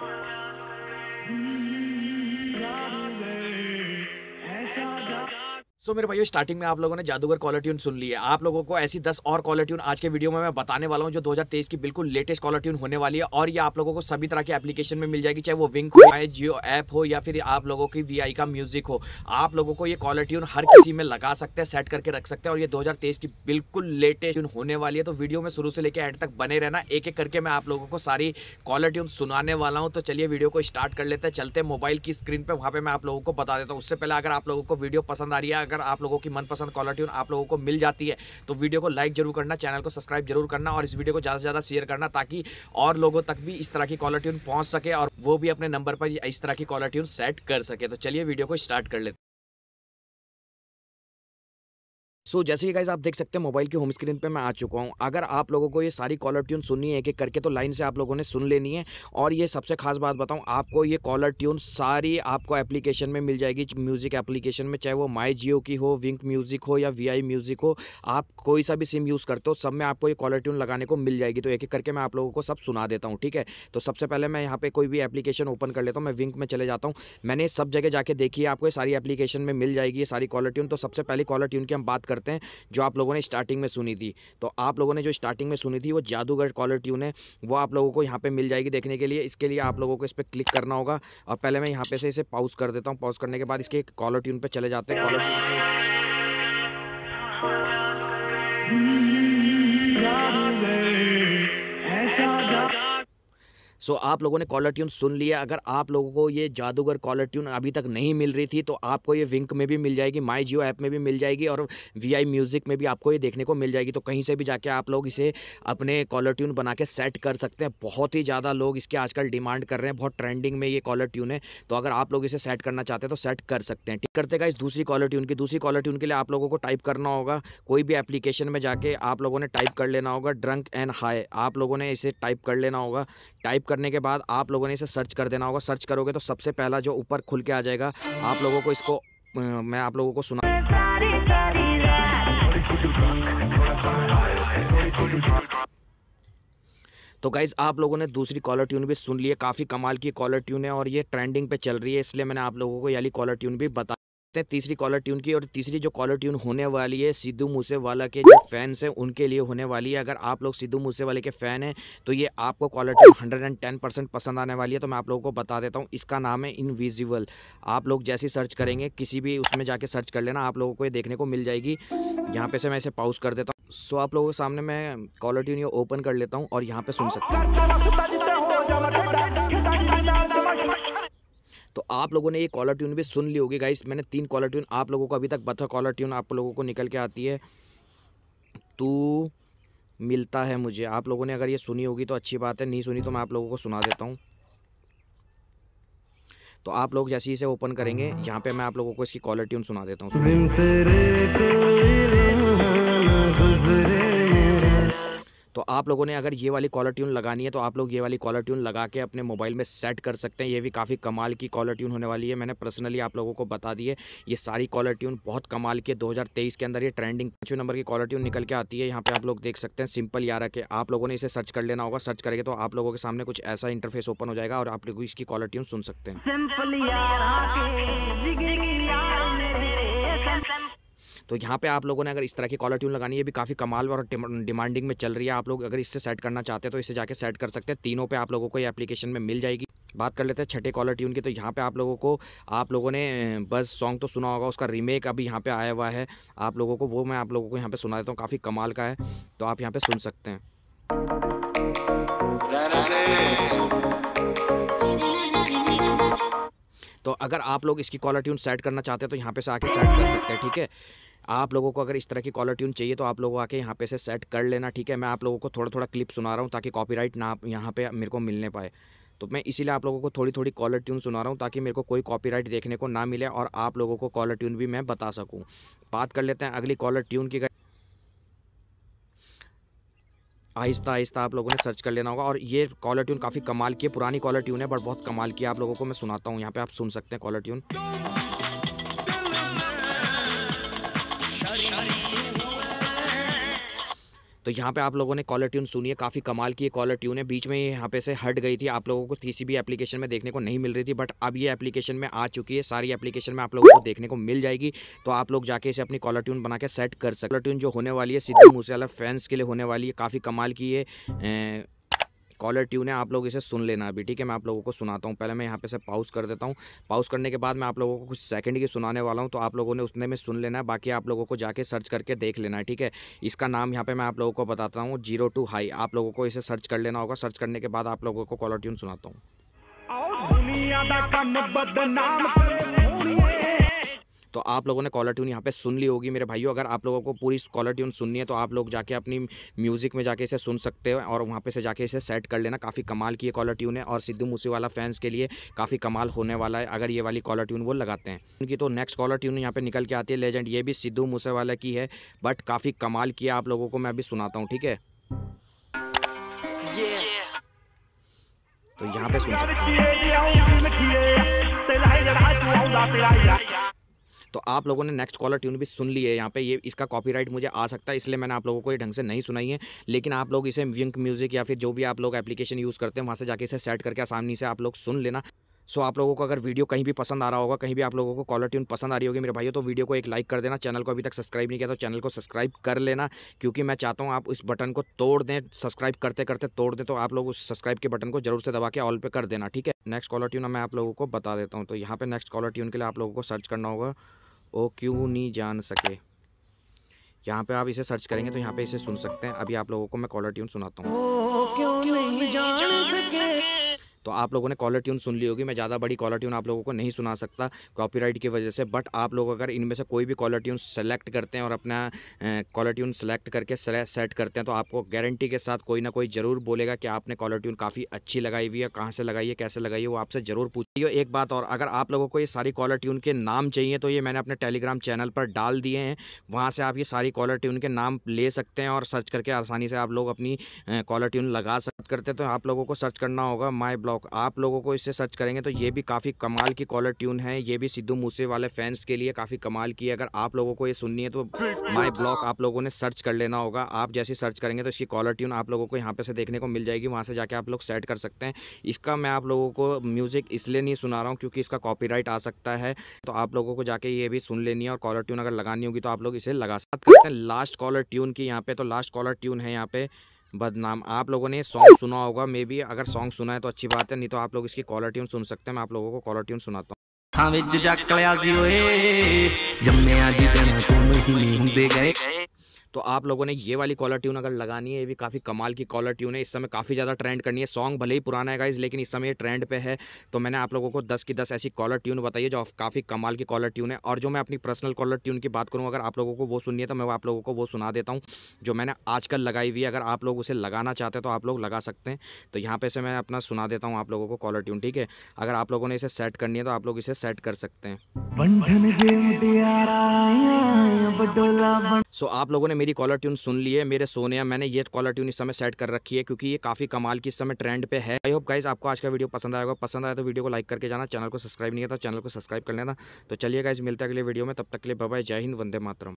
Thank you. So so, मेरे भाइयों starting में आप लोगों ने जादूगर कॉलर ट्यून सुन ली है आप लोगों को ऐसी दस और कॉलर ट्यून आज के वीडियो में मैं बताने वाला हूं जो 2023 की बिल्कुल लेटेस्ट कॉलर ट्यून होने वाली है और ये आप लोगों को सभी तरह के एप्लीकेशन में मिल जाएगी चाहे वो विंक हो चाहे जियो ऐप हो या फिर आप लोगों की वी का म्यूजिक हो आप लोगों को ये कॉलर ट्यून हर किसी में लगा सकते हैं सेट करके रख सकते हैं और ये दो की बिल्कुल लेटेस्ट ट्यून होने वाली है तो वीडियो में शुरू से लेकर एंड तक बने रहना एक एक करके मैं आप लोगों को सारी कॉलर ट्यून सुनाने वाला हूँ तो चलिए वीडियो को स्टार्ट कर लेते हैं चलते मोबाइल की स्क्रीन पर वहाँ पर मैं आप लोगों को बता देता हूँ उससे पहले अगर आप लोगों को वीडियो पसंद आ रही है अगर आप लोगों की मनपसंद कॉलर ट्यून आप लोगों को मिल जाती है तो वीडियो को लाइक जरूर करना चैनल को सब्सक्राइब जरूर करना और इस वीडियो को ज़्यादा से ज़्यादा शेयर करना ताकि और लोगों तक भी इस तरह की कॉलर ट्यून पहुँच सके और वो भी अपने नंबर पर इस तरह की कॉलर ट्यून सेट कर सके तो चलिए वीडियो को स्टार्ट कर लेते सो so, जैसे कि गाइज आप देख सकते हैं मोबाइल की होम स्क्रीन पे मैं आ चुका हूँ अगर आप लोगों को ये सारी कॉलर ट्यून सुननी है एक एक करके तो लाइन से आप लोगों ने सुन लेनी है और ये सबसे खास बात बताऊँ आपको ये कॉलर ट्यून सारी आपको एप्लीकेशन में मिल जाएगी म्यूज़िक एप्लीकेशन में चाहे वो माई जियो की हो विंक म्यूज़िक हो या वी म्यूज़िक हो आप कोई सा भी सिम यूज़ करते हो सब में आपको ये कॉलर ट्यून लगाने को मिल जाएगी तो एक एक करके मैं आप लोगों को सब सुना देता हूँ ठीक है तो सबसे पहले मैं यहाँ पर कोई भी एप्लीकेशन ओपन कर लेता हूँ मैं विंक में चले जाता हूँ मैंने सब जगह जाके देखी है आपको ये सारी एप्लीकेशन में मिल जाएगी ये सारी कॉलर ट्यून तो सबसे पहले कॉलर ट्यून की हम बात करते करते हैं जो आप लोगों ने स्टार्टिंग में सुनी थी तो आप लोगों ने जो स्टार्टिंग में सुनी थी वो जादूगर कॉलर ट्यून है वो आप लोगों को यहाँ पर मिल जाएगी देखने के लिए इसके लिए आप लोगों को इस पर क्लिक करना होगा और पहले मैं यहाँ पे से इसे पाउज कर देता हूँ पाउज करने के बाद इसके कॉलर ट्यून पर चले जाते हैं कॉलर ट्यून सो आप लोगों ने कॉलर ट्यून सुन लिया अगर आप लोगों को ये जादूगर कॉलर ट्यून अभी तक नहीं मिल रही थी तो आपको ये विंक में भी मिल जाएगी माई जियो ऐप में भी मिल जाएगी और वी म्यूज़िक में भी आपको ये देखने को मिल जाएगी तो कहीं से भी जाके आप लोग इसे अपने कॉलर ट्यून बना के सेट कर सकते हैं बहुत ही ज़्यादा लोग इसके आजकल डिमांड कर रहे हैं बहुत ट्रेंडिंग में ये कॉलर ट्यून है तो अगर आप लोग इसे सेट करना चाहते हैं तो सेट कर सकते हैं ठीक करते इस दूसरी कॉलर ट्यून की दूसरी कॉलर ट्यून के लिए आप लोगों को टाइप करना होगा कोई भी एप्लीकेशन में जाके आप लोगों ने टाइप कर लेना होगा ड्रंक एंड हाई आप लोगों ने इसे टाइप कर लेना होगा टाइप करने के बाद आप लोगों ने इसे सर्च कर देना होगा सर्च करोगे तो सबसे पहला जो ऊपर खुल के आ जाएगा आप लोगों को इसको मैं आप लोगों को सुना तो गाइज़ आप लोगों ने दूसरी कॉलर ट्यून भी सुन ली है काफ़ी कमाल की कॉलर ट्यून है और ये ट्रेंडिंग पे चल रही है इसलिए मैंने आप लोगों को ये कॉलर ट्यून भी बता सकते हैं तीसरी कॉलर ट्यून की और तीसरी जो कॉलर ट्यून होने वाली है सिद्धू मूसेवाला के जो फैंस हैं उनके लिए होने वाली है अगर आप लोग सिद्धू मूसेवाले के फ़ैन हैं तो ये आपको caller tune hundred and ten percent पसंद आने वाली है तो मैं आप लोगों को बता देता हूँ इसका नाम है इनविजिबल आप लोग जैसे सर्च करेंगे किसी भी उसमें जाके सर्च कर लेना आप लोगों को ये देखने को मिल जाएगी यहाँ पे से मैं इसे पाउस कर देता हूँ सो आप लोगों के सामने मैं कॉलर ट्यून ये ओपन कर लेता हूँ और यहाँ पे सुन सकता हूँ तो आप लोगों ने ये कॉलर ट्यून भी सुन ली होगी गाइस मैंने तीन कॉलर ट्यून आप लोगों को अभी तक बता कॉलर ट्यून आप लोगों को निकल के आती है तू मिलता है मुझे आप लोगों ने अगर ये सुनी होगी तो अच्छी बात है नहीं सुनी तो मैं आप लोगों को सुना देता हूँ तो आप लोग जैसे ही इसे ओपन करेंगे यहाँ पे मैं आप लोगों को इसकी कॉलर ट्यून सुना देता हूँ तो आप लोगों ने अगर ये वाली कॉलर ट्यून लगानी है तो आप लोग ये वाली कॉलर ट्यून लगा के अपने मोबाइल में सेट कर सकते हैं ये भी काफ़ी कमाल की कॉलर ट्यून होने वाली है मैंने पर्सनली आप लोगों को बता दी है ये सारी कॉलर ट्यून बहुत कमाल की है दो के अंदर ये ट्रेंडिंग पाँचवें नंबर की कॉलर ट्यून निकल के आती है यहाँ पर आप लोग देख सकते हैं सिंपल यारा के आप लोगों ने इसे सर्च कर लेना होगा सर्च करेंगे तो आप लोगों के सामने कुछ ऐसा इंटरफेस ओपन हो जाएगा और आप लोग इसकी कॉलर ट्यून सुन सकते हैं तो यहाँ पे आप लोगों ने अगर इस तरह की कॉलर ट्यून लगानी है भी काफ़ी कमाल और डिमांडिंग में चल रही है आप लोग अगर इससे सेट करना चाहते हैं तो इसे जाके सेट कर सकते हैं तीनों पे आप लोगों को ये एप्लीकेशन में मिल जाएगी बात कर लेते हैं छठे कॉलर ट्यून की तो यहाँ पे आप लोगों को आप लोगों ने बस सॉन्ग तो सुना होगा उसका रीमेक अभी यहाँ पे आया हुआ है आप लोगों को वो मैं आप लोगों को यहाँ पे सुना देता हूँ काफ़ी कमाल का है तो आप यहाँ पे सुन सकते हैं तो अगर आप लोग इसकी कॉलर ट्यून सेट करना चाहते हैं तो यहाँ पे से आके सेट कर सकते हैं ठीक है आप लोगों को अगर इस तरह की कॉलर ट्यून चाहिए तो आप लोगों आके यहाँ पे से सेट कर लेना ठीक है मैं आप लोगों को थोड़ा थोड़ा क्लिप सुना रहा हूँ ताकि कॉपीराइट ना यहाँ पे मेरे को मिलने पाए तो मैं इसीलिए आप लोगों को थोड़ी थोड़ी कॉलर ट्यून सुना रहा हूँ ताकि मेरे को कोई कॉपीराइट देखने को ना मिले और आप लोगों को कॉलर ट्यून भी मैं बता सकूँ बात कर लेते हैं अगली कॉलर ट्यून की आहिस्ता आहिस्ता आप लोगों ने सर्च कर लेना होगा और ये कॉलर ट्यून काफ़ी कमाल की है पुरानी कॉलर ट्यून है बट बहुत कमाल की है आप लोगों को मैं सुनाता हूँ यहाँ पे आप सुन सकते हैं कॉलर ट्यून तो यहाँ पे आप लोगों ने कॉलर ट्यून सुनी है काफ़ी कमाल की कॉलर ट्यून है बीच में ये यहाँ पे से हट गई थी आप लोगों को किसी भी एप्लीकेशन में देखने को नहीं मिल रही थी बट अब ये एप्लीकेशन में आ चुकी है सारी एप्लीकेशन में आप लोगों को देखने को मिल जाएगी तो आप लोग जाके इसे अपनी कॉलर ट्यून बना के सेट कर सकते कॉलर ट्यून जो होने वाली है सिद्धू मूसेवाला फैंस के लिए होने वाली है काफ़ी कमाल की है कॉलर ट्यून है आप लोग इसे सुन लेना अभी ठीक है मैं आप लोगों को सुनाता हूँ पहले मैं यहाँ पे से पाउस कर देता हूँ पाउस करने के बाद मैं आप लोगों को कुछ सेकंड की सुनाने वाला हूँ तो आप लोगों ने उतने में सुन लेना है बाकी आप लोगों को जाके सर्च करके देख लेना है ठीक है इसका नाम यहाँ पर मैं आप लोगों को बताता हूँ जीरो टू हाई आप लोगों को इसे सर्च कर लेना होगा सर्च करने के बाद आप लोगों को कॉलर ट्यून सुनाता हूँ तो आप लोगों ने कॉलर ट्यून यहाँ पे सुन ली होगी मेरे भाइयों अगर आप लोगों को पूरी कॉलर ट्यून सुननी है तो आप लोग जाके अपनी म्यूज़िक में जाके इसे सुन सकते हो और वहाँ पे से जाके इसे सेट कर लेना काफ़ी कमाल की ये कॉलर ट्यून है और सिद्धू मूसेवाला फैंस के लिए काफ़ी कमाल होने वाला है अगर ये वाली कॉलर ट्यून वो लगाते हैं उनकी तो नेक्स्ट कॉलर ट्यून यहाँ पर निकल के आती है लेजेंड ये भी सिद्धू मूसेवाला की है बट काफ़ी कमाल की आप लोगों को मैं अभी सुनाता हूँ ठीक है तो यहाँ पे सुन सकते हैं तो आप लोगों ने नेक्स्ट कॉलर ट्यून भी सुन ली है यहाँ पे ये इसका कॉपीराइट मुझे आ सकता है इसलिए मैंने आप लोगों को ये ढंग से नहीं सुनाई है लेकिन आप लोग इसे विंक म्यूजिक या फिर जो भी आप लोग एप्लीकेशन यूज़ करते हैं वहाँ से जाके इसे सेट करके आसानी से आप लोग सुन लेना सो so, आप लोगों को अगर वीडियो कहीं भी पसंद आ रहा होगा कहीं भी आप लोगों को कॉलर ट्यून पसंद आ रही होगी मेरे भाइयों तो वीडियो को एक लाइक कर देना चैनल को अभी तक सब्सक्राइब नहीं किया तो चैनल को सब्सक्राइब कर लेना क्योंकि मैं चाहता हूँ आप इस बटन को तोड़ दें सब्सक्राइब करते करते तोड़ दें तो आप लोग उस सब्सक्राइब के बटन को जरूर से दबा के ऑल पे कर देना ठीक है नेक्स्ट कॉलर ट्यून मैं आप लोगों को बता देता हूँ तो यहाँ पर नेक्स्ट कॉलर ट्यून के लिए आप लोगों को सर्च करना होगा वो क्यों नहीं जान सके यहाँ पे आप इसे सर्च करेंगे तो यहाँ पे इसे सुन सकते हैं अभी आप लोगों को मैं कॉलर ट्यून सुनाता हूँ तो आप लोगों ने कॉलर ट्यून सुन ली होगी मैं ज़्यादा बड़ी कॉलर ट्यून आप लोगों को नहीं सुना सकता कॉपीराइट की वजह से बट आप लोग अगर इनमें से कोई भी कॉलर ट्यून सेलेक्ट करते हैं और अपना कॉलर ट्यून सेलेक्ट करके सेट करते हैं तो आपको गारंटी के साथ कोई ना कोई ज़रूर बोलेगा कि आपने कॉलर ट्यून काफ़ी अच्छी लगाई हुई है कहाँ से लगाई है कैसे लगाई है वो आपसे ज़रूर पूछिए एक बात और अगर आप लोगों को ये सारी कॉलर ट्यून के नाम चाहिए तो ये मैंने अपने टेलीग्राम चैनल पर डाल दिए हैं वहाँ से आप ये सारी कॉलर ट्यून के नाम ले सकते हैं और सर्च करके आसानी से आप लोग अपनी कॉलर ट्यून लगा सकते करते हैं तो आप लोगों को सर्च करना होगा माई ब्लॉक आप लोगों को इससे सर्च करेंगे तो ये भी काफ़ी कमाल की कॉलर ट्यून है ये भी सिद्धू मूसे वाले फैंस के लिए काफ़ी कमाल की है अगर आप लोगों को ये सुननी है तो माई ब्लॉक आप लोगों ने सर्च कर लेना होगा आप जैसे सर्च करेंगे तो इसकी कॉलर ट्यून आप लोगों को यहाँ पे से देखने को मिल जाएगी वहाँ से जाके आप लोग सेट कर सकते हैं इसका मैं आप लोगों को म्यूज़िक इसलिए नहीं सुना रहा हूँ क्योंकि इसका कॉपी आ सकता है तो आप लोगों को जाके ये भी सुन लेनी है और कॉलर ट्यून अगर लगानी होगी तो आप लोग इसे लगा सकते हैं लास्ट कॉलर ट्यून की यहाँ पे तो लास्ट कॉलर ट्यून है यहाँ पे बदनाम आप लोगों ने सॉन्ग सुना होगा मे बी अगर सॉन्ग सुना है तो अच्छी बात है नहीं तो आप लोग इसकी कॉलर ट्यून सुन सकते हैं मैं आप लोगों को कॉलर ट्यून सुनाता हूँ हाँ ਵਿੱਚ ਜੱਕ ਲਿਆ ਸੀ ਓਏ तो आप लोगों ने ये वाली कॉलर ट्यून अगर लगानी है ये भी काफ़ी कमाल की कॉलर ट्यून है इस समय काफ़ी ज़्यादा ट्रेंड करनी है सॉन्ग भले ही पुराना है गाइज लेकिन इस समय ये ट्रेंड पे है तो मैंने आप लोगों को दस की दस ऐसी कॉलर ट्यून बताइए जो काफ़ी कमाल की कॉलर ट्यून है और जो मैं अपनी पर्सनल कॉलर ट्यून की बात करूँ अगर आप लोगों को वो सुननी है तो मैं आप लोगों को वो सुना देता हूँ जो मैंने आजकल लगाई हुई है अगर आप लोग उसे लगाना चाहते हैं तो आप लोग लगा सकते हैं तो यहाँ पर से मैं अपना सुना देता हूँ आप लोगों को कॉलर ट्यून ठीक है अगर आप लोगों ने इसे सेट करनी है तो आप लोग इसे सेट कर सकते हैं सो आप लोगों ने मेरी कॉलर ट्यून सुन ली है मेरे या मैंने ये कॉलर ट्यून इस समय सेट कर रखी है क्योंकि ये काफी कमाल की इस समय ट्रेंड पे है आई होप गाइज आपको आज का वीडियो पसंद आएगा पसंद आया तो वीडियो को लाइक करके जाना चैनल को सब्सक्राइब नहीं किया था तो चैनल को सब्सक्राइब कर लेना तो चलिए गाइज मिलता है अगले वीडियो में तब तक के लिए बाय जय हिंद वंदे मातरम